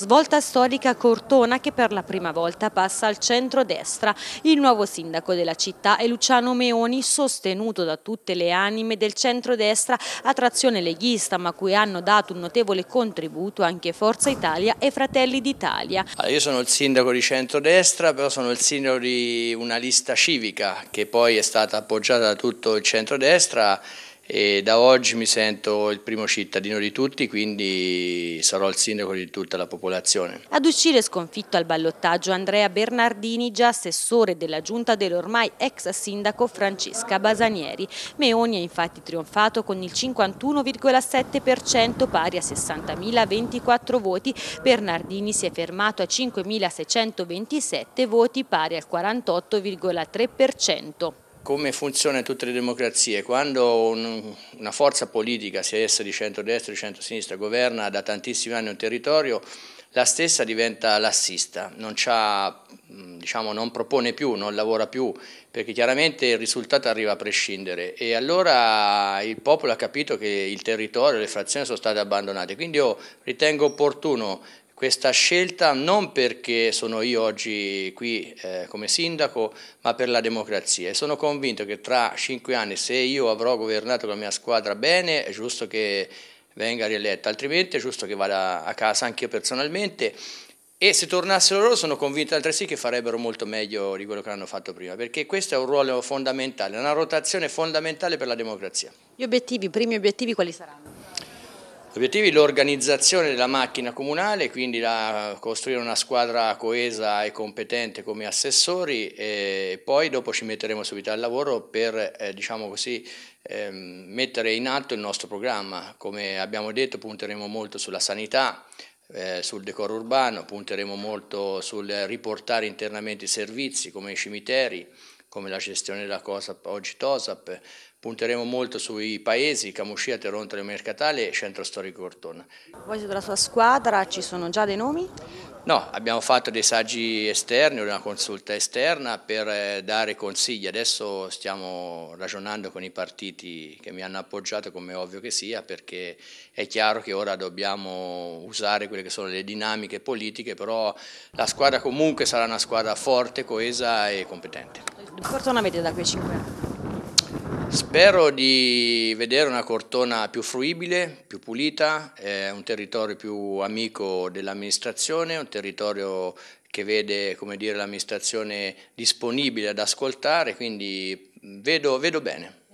Svolta storica Cortona che per la prima volta passa al centro-destra. Il nuovo sindaco della città è Luciano Meoni, sostenuto da tutte le anime del centro-destra attrazione leghista, ma cui hanno dato un notevole contributo anche Forza Italia e Fratelli d'Italia. Allora, io sono il sindaco di centro-destra, però sono il sindaco di una lista civica che poi è stata appoggiata da tutto il centro-destra e da oggi mi sento il primo cittadino di tutti, quindi sarò il sindaco di tutta la popolazione. Ad uscire sconfitto al ballottaggio Andrea Bernardini, già assessore della giunta dell'ormai ex sindaco Francesca Basanieri. Meoni ha infatti trionfato con il 51,7% pari a 60.024 voti. Bernardini si è fermato a 5.627 voti pari al 48,3% come funziona in tutte le democrazie, quando un, una forza politica, sia essa di centro-destra o di centro-sinistra, governa da tantissimi anni un territorio, la stessa diventa lassista, non, diciamo, non propone più, non lavora più, perché chiaramente il risultato arriva a prescindere e allora il popolo ha capito che il territorio, le frazioni sono state abbandonate, quindi io ritengo opportuno questa scelta non perché sono io oggi qui eh, come sindaco, ma per la democrazia. E sono convinto che tra cinque anni, se io avrò governato con la mia squadra bene, è giusto che venga rieletta, altrimenti è giusto che vada a casa anche io personalmente. E se tornassero loro sono convinto altresì che farebbero molto meglio di quello che hanno fatto prima, perché questo è un ruolo fondamentale, una rotazione fondamentale per la democrazia. Gli obiettivi, i primi obiettivi quali saranno? L'obiettivo è l'organizzazione della macchina comunale, quindi costruire una squadra coesa e competente come assessori e poi dopo ci metteremo subito al lavoro per eh, diciamo così, eh, mettere in atto il nostro programma. Come abbiamo detto punteremo molto sulla sanità, eh, sul decoro urbano, punteremo molto sul riportare internamente i servizi come i cimiteri, come la gestione della COSAP, oggi TOSAP. Punteremo molto sui paesi, Camuscia, Terontole, Mercatale e Centro Storico Cortona. A proposito della sua squadra, ci sono già dei nomi? No, abbiamo fatto dei saggi esterni, una consulta esterna per eh, dare consigli. Adesso stiamo ragionando con i partiti che mi hanno appoggiato, come ovvio che sia, perché è chiaro che ora dobbiamo usare quelle che sono le dinamiche politiche, però la squadra comunque sarà una squadra forte, coesa e competente. Cortona vedete da quei 5 anni? Spero di vedere una Cortona più fruibile, più pulita, eh, un territorio più amico dell'amministrazione, un territorio che vede l'amministrazione disponibile ad ascoltare, quindi mm, vedo, vedo bene.